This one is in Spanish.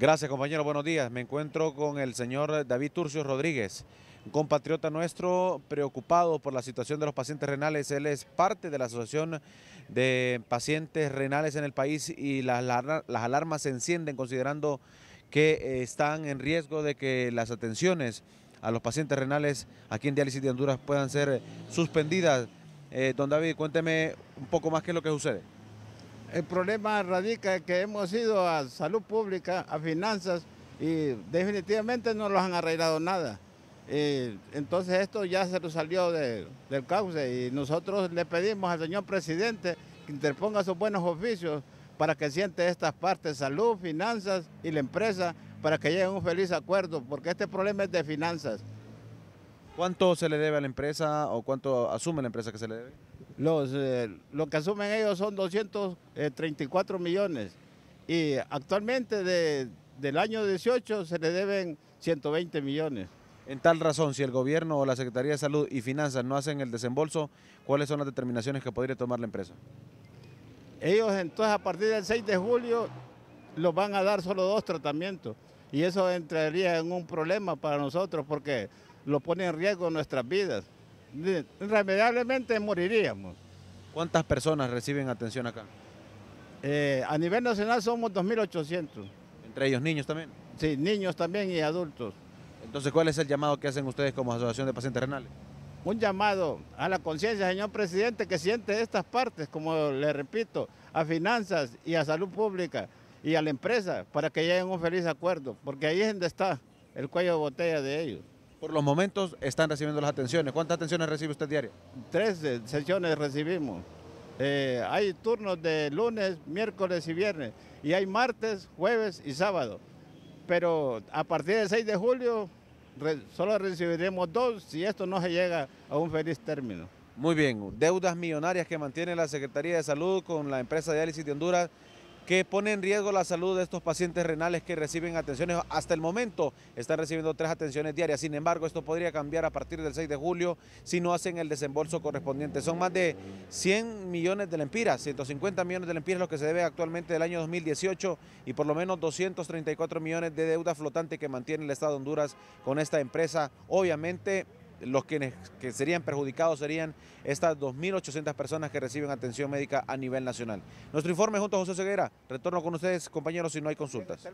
Gracias, compañero. Buenos días. Me encuentro con el señor David Turcio Rodríguez, un compatriota nuestro preocupado por la situación de los pacientes renales. Él es parte de la Asociación de Pacientes Renales en el país y las, alarmas se encienden considerando que eh, están en riesgo de que las atenciones a los pacientes renales aquí en Diálisis de Honduras puedan ser suspendidas. Eh, don David, cuénteme un poco más qué es lo que sucede. El problema radica en que hemos ido a salud pública, a finanzas y definitivamente no los han arreglado nada. entonces esto ya se nos salió del cauce y nosotros le pedimos al señor presidente que interponga sus buenos oficios para que siente estas partes, salud, finanzas y la empresa, para que lleguen a un feliz acuerdo, porque este problema es de finanzas. ¿Cuánto se le debe a la empresa o cuánto asume la empresa que se le debe? Los, eh, lo que asumen ellos son 234 millones y actualmente del año 18 se le deben 120 millones. En tal razón, si el gobierno o la Secretaría de Salud y Finanzas no hacen el desembolso, ¿cuáles son las determinaciones que podría tomar la empresa? Ellos entonces a partir del 6 de julio los van a dar solo dos tratamientos y eso entraría en un problema para nosotros porque lo pone en riesgo nuestras vidas irremediablemente moriríamos. ¿Cuántas personas reciben atención acá? Eh, a nivel nacional somos 2.800. ¿Entre ellos niños también? Sí, niños también y adultos. Entonces, ¿cuál es el llamado que hacen ustedes como Asociación de Pacientes Renales? Un llamado a la conciencia, señor presidente, que siente estas partes, como le repito, a finanzas y a salud pública y a la empresa para que lleguen a un feliz acuerdo, porque ahí es donde está el cuello de botella de ellos. Por los momentos están recibiendo las atenciones. ¿Cuántas atenciones recibe usted diario? Tres sesiones recibimos. Eh, hay turnos de lunes, miércoles y viernes. Y hay martes, jueves y sábado. Pero a partir del 6 de julio solo recibiremos dos si esto no se llega a un feliz término. Muy bien, deudas millonarias que mantiene la Secretaría de Salud con la empresa diálisis de Honduras que pone en riesgo la salud de estos pacientes renales que reciben atenciones. Hasta el momento están recibiendo tres atenciones diarias. Sin embargo, esto podría cambiar a partir del 6 de julio si no hacen el desembolso correspondiente. Son más de 100 millones de lempiras, 150 millones de lempiras lo que se debe actualmente del año 2018 y por lo menos 234 millones de deuda flotante que mantiene el Estado de Honduras con esta empresa. Obviamente los que, que serían perjudicados serían estas 2.800 personas que reciben atención médica a nivel nacional. Nuestro informe junto a José Ceguera. Retorno con ustedes, compañeros, si no hay consultas.